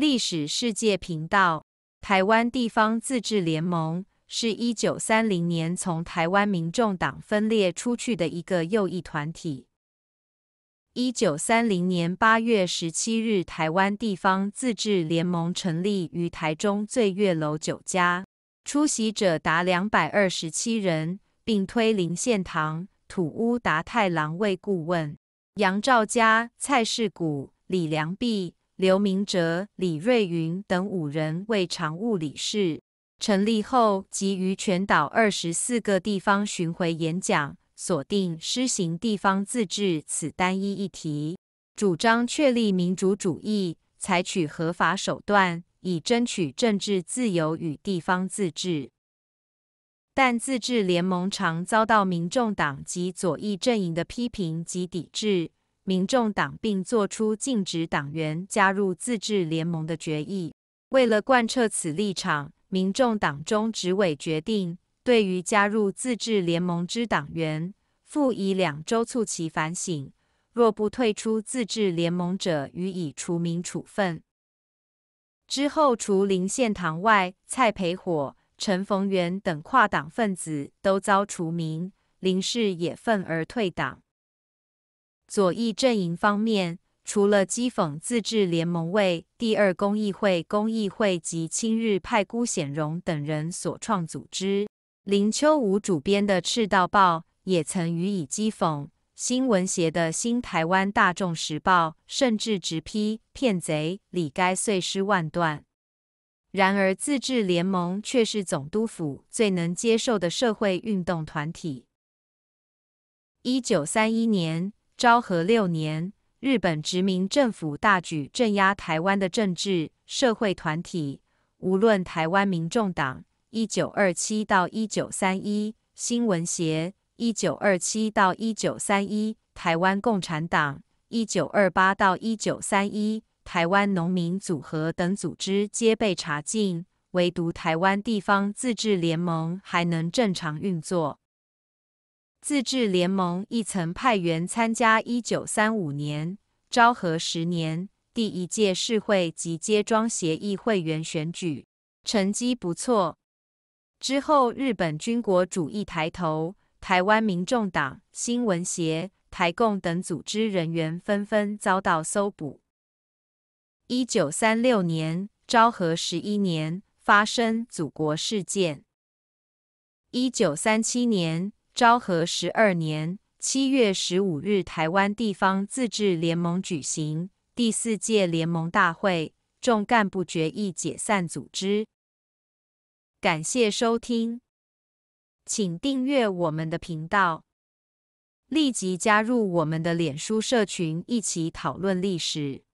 历史世界频道。台湾地方自治联盟是一九三零年从台湾民众党分裂出去的一个右翼团体。一九三零年八月十七日，台湾地方自治联盟成立于台中醉月楼酒家，出席者达两百二十七人，并推林献堂、土屋达太郎为顾问，杨兆佳、蔡世谷、李良弼。刘明哲、李瑞云等五人为常务理事。成立后，急于全岛二十四个地方巡回演讲，锁定施行地方自治此单一议题，主张确立民主主义，采取合法手段以争取政治自由与地方自治。但自治联盟常遭到民众党及左翼阵营的批评及抵制。民众党并作出禁止党员加入自治联盟的决议。为了贯彻此立场，民众党中执委决定，对于加入自治联盟之党员，复以两周促其反省；若不退出自治联盟者，予以除名处分。之后，除林献堂外，蔡培火、陈逢源等跨党分子都遭除名，林氏也愤而退党。左翼阵营方面，除了讥讽自治联盟为第二公议会、公议会及亲日派辜显荣等人所创组织，林秋梧主编的《赤道报》也曾予以讥讽。新闻协的新台湾大众时报甚至直批“骗贼”，理该碎尸万段。然而，自治联盟却是总督府最能接受的社会运动团体。一九三一年。昭和六年，日本殖民政府大举镇压台湾的政治、社会团体，无论台湾民众党（一九二七到一九三一）、新闻协（一九二七到一九三一）、台湾共产党（一九二八到一九三一）、台湾农民组合等组织，皆被查禁，唯独台湾地方自治联盟还能正常运作。自治联盟亦曾派员参加1935年昭和十年第一届市会及街庄协议会员选举，成绩不错。之后，日本军国主义抬头，台湾民众党、新闻协、台共等组织人员纷纷遭到搜捕。1936年昭和十一年发生祖国事件。1937年。昭和十二年七月十五日，台湾地方自治联盟举行第四届联盟大会，众干部决议解散组织。感谢收听，请订阅我们的频道，立即加入我们的脸书社群，一起讨论历史。